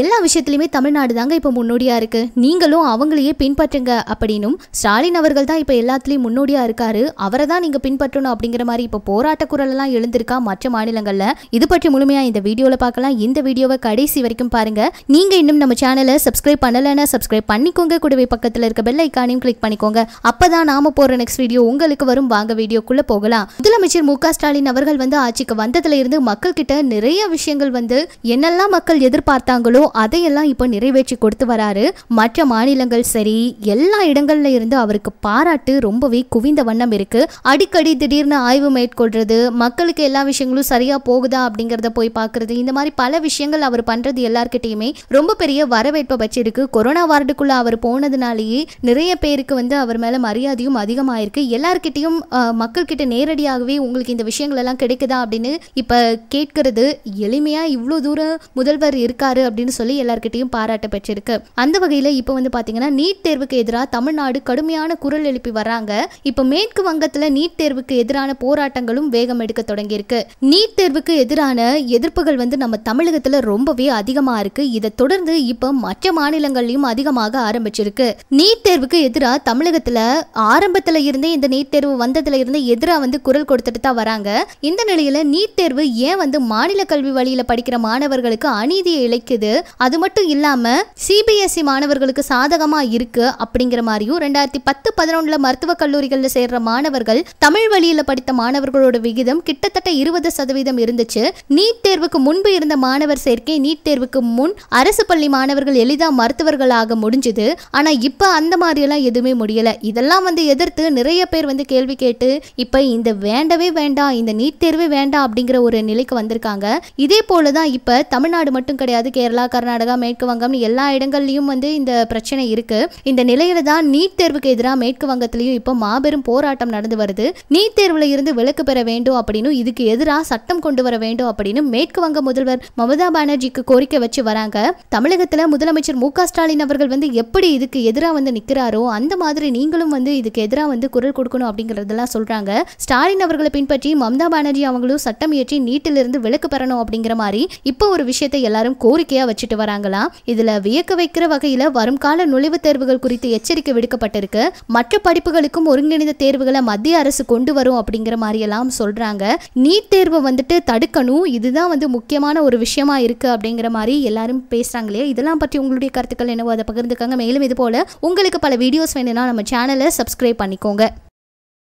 எல்லா விஷயத்துலையுமே தமிழ்நாடு தாங்க இப்போ முன்னோடியாக இருக்குது நீங்களும் அவங்களையே பின்பற்றுங்க அப்படின்னும் ஸ்டாலின் அவர்கள் தான் இப்போ எல்லாத்துலேயும் முன்னோடியாக இருக்காரு அவரை தான் நீங்கள் பின்பற்றணும் அப்படிங்கிற மாதிரி இப்போ போராட்ட குரலெல்லாம் எழுந்திருக்கா மற்ற மாநிலங்களில் இது பற்றி முழுமையாக இந்த வீடியோவில் பார்க்கலாம் இந்த வீடியோவை கடைசி வரைக்கும் பாருங்கள் நீங்கள் இன்னும் நம்ம சேனலை சப்ஸ்கிரைப் பண்ணலைன்னா சப்ஸ்கிரைப் பண்ணிக்கோங்க கூடவே பக்கத்தில் இருக்க பெல் ஐக்கானையும் கிளிக் பண்ணிக்கோங்க அப்போ தான் நாம போகிற நெக்ஸ்ட் வீடியோ உங்களுக்கு வரும் வாங்க வீடியோக்குள்ளே போகலாம் முதலமைச்சர் மு ஸ்டாலின் அவர்கள் வந்து ஆட்சிக்கு வந்ததுல இருந்து மக்கள் கிட்ட நிறைய விஷயங்கள் வந்து என்னெல்லாம் மக்கள் எதிர்பார்த்தாங்களோ சொன்னாங்களோ அதையெல்லாம் இப்போ நிறைவேற்றி கொடுத்து வராரு மற்ற மாநிலங்கள் சரி எல்லா இடங்கள்ல இருந்து அவருக்கு பாராட்டு ரொம்பவே குவிந்த வண்ணம் இருக்கு அடிக்கடி திடீர்னு ஆய்வு மேற்கொள்றது மக்களுக்கு எல்லா விஷயங்களும் சரியா போகுதா அப்படிங்கிறத போய் பார்க்கறது இந்த மாதிரி பல விஷயங்கள் அவர் பண்றது எல்லார்கிட்டயுமே ரொம்ப பெரிய வரவேற்பை வச்சிருக்கு கொரோனா வார்டுக்குள்ள அவர் போனதுனாலேயே நிறைய பேருக்கு வந்து அவர் மேல மரியாதையும் அதிகமாயிருக்கு எல்லார்கிட்டையும் மக்கள்கிட்ட நேரடியாகவே உங்களுக்கு இந்த விஷயங்கள் எல்லாம் கிடைக்குதா அப்படின்னு இப்ப கேட்கறது எளிமையா இவ்வளோ தூரம் முதல்வர் இருக்காரு அப்படின்னு அப்படின்னு சொல்லி எல்லார்கிட்டையும் பாராட்ட பெற்றிருக்கு அந்த வகையில இப்போ வந்து பாத்தீங்கன்னா நீட் தேர்வுக்கு எதிராக தமிழ்நாடு கடுமையான குரல் எழுப்பி வராங்க இப்போ மேற்கு வங்கத்துல நீட் தேர்வுக்கு எதிரான போராட்டங்களும் வேகம் எடுக்க தொடங்கியிருக்கு நீட் தேர்வுக்கு எதிரான எதிர்ப்புகள் வந்து நம்ம தமிழகத்துல ரொம்பவே அதிகமா இருக்கு இதை தொடர்ந்து இப்போ மற்ற மாநிலங்கள்லையும் அதிகமாக ஆரம்பிச்சிருக்கு நீட் தேர்வுக்கு எதிரா தமிழகத்துல ஆரம்பத்துல இருந்தே இந்த நீட் தேர்வு வந்ததுல இருந்து எதிரா வந்து குரல் கொடுத்துட்டு தான் வராங்க இந்த நிலையில நீட் தேர்வு ஏன் வந்து மாநில கல்வி வழியில படிக்கிற மாணவர்களுக்கு அநீதியை இழைக்குது வருது அது மட்டும் இல்லாம சிபிஎஸ்இ e மாணவர்களுக்கு சாதகமா இருக்கு அப்படிங்கிற மாதிரியும் ரெண்டாயிரத்தி பத்து பதினொன்றுல மருத்துவக் கல்லூரிகளில் சேர்ற மாணவர்கள் தமிழ் வழியில படித்த மாணவர்களோட விகிதம் கிட்டத்தட்ட இருபது சதவீதம் இருந்துச்சு நீட் தேர்வுக்கு முன்பு இருந்த மாணவர் சேர்க்கை நீட் தேர்வுக்கு முன் அரசு பள்ளி மாணவர்கள் எளிதாக மருத்துவர்களாக முடிஞ்சுது ஆனால் இப்போ அந்த மாதிரியெல்லாம் எதுவுமே முடியல இதெல்லாம் வந்து எதிர்த்து நிறைய பேர் வந்து கேள்வி கேட்டு இப்போ இந்த வேண்டவே வேண்டாம் இந்த நீட் தேர்வே வேண்டாம் அப்படிங்கிற ஒரு நிலைக்கு வந்திருக்காங்க இதே போல தான் இப்போ தமிழ்நாடு மட்டும் கிடையாது கேரளா கேரளா கர்நாடகா மேற்கு வங்கம் எல்லா இடங்கள்லயும் வந்து இந்த பிரச்சனை இருக்கு இந்த நிலையில தான் நீட் தேர்வுக்கு எதிராக மேற்கு வங்கத்திலையும் இப்போ மாபெரும் போராட்டம் நடந்து வருது நீட் தேர்வில் இருந்து விலக்கு பெற வேண்டும் அப்படின்னு இதுக்கு எதிராக சட்டம் கொண்டு வர வேண்டும் அப்படின்னு மேற்கு வங்க முதல்வர் மமதா பானர்ஜிக்கு கோரிக்கை வச்சு வராங்க தமிழகத்தில் முதலமைச்சர் மு ஸ்டாலின் அவர்கள் வந்து எப்படி இதுக்கு எதிராக வந்து நிற்கிறாரோ அந்த மாதிரி நீங்களும் வந்து இதுக்கு எதிராக வந்து குரல் கொடுக்கணும் அப்படிங்கிறதெல்லாம் சொல்கிறாங்க ஸ்டாலின் அவர்களை பின்பற்றி மம்தா பானர்ஜி அவங்களும் சட்டம் இயற்றி நீட்டிலிருந்து விலக்கு பெறணும் அப்படிங்கிற மாதிரி இப்போ ஒரு விஷயத்தை எல்லாரும் கோரிக்கையாக வச்சுட்டு வராங்களா இதுல வியக்க வைக்கிற வகையில வரும்கால நுழைவுத் தேர்வுகள் குறித்து எச்சரிக்கை விடுக்கப்பட்டிருக்கு மற்ற படிப்புகளுக்கும் ஒருங்கிணைந்த தேர்வுகளை மத்திய அரசு கொண்டு வரும் அப்படிங்கிற மாதிரி எல்லாம் சொல்றாங்க நீட் தேர்வை வந்துட்டு தடுக்கணும் இதுதான் வந்து முக்கியமான ஒரு விஷயமா இருக்கு அப்படிங்கிற மாதிரி எல்லாரும் பேசுறாங்க இல்லையா இதெல்லாம் பற்றி உங்களுடைய கருத்துக்கள் என்னவோ அதை பகிர்ந்துக்காங்க மேலும் இது போல உங்களுக்கு பல வீடியோஸ் வேணும்னா நம்ம சேனலை சப்ஸ்கிரைப் பண்ணிக்கோங்க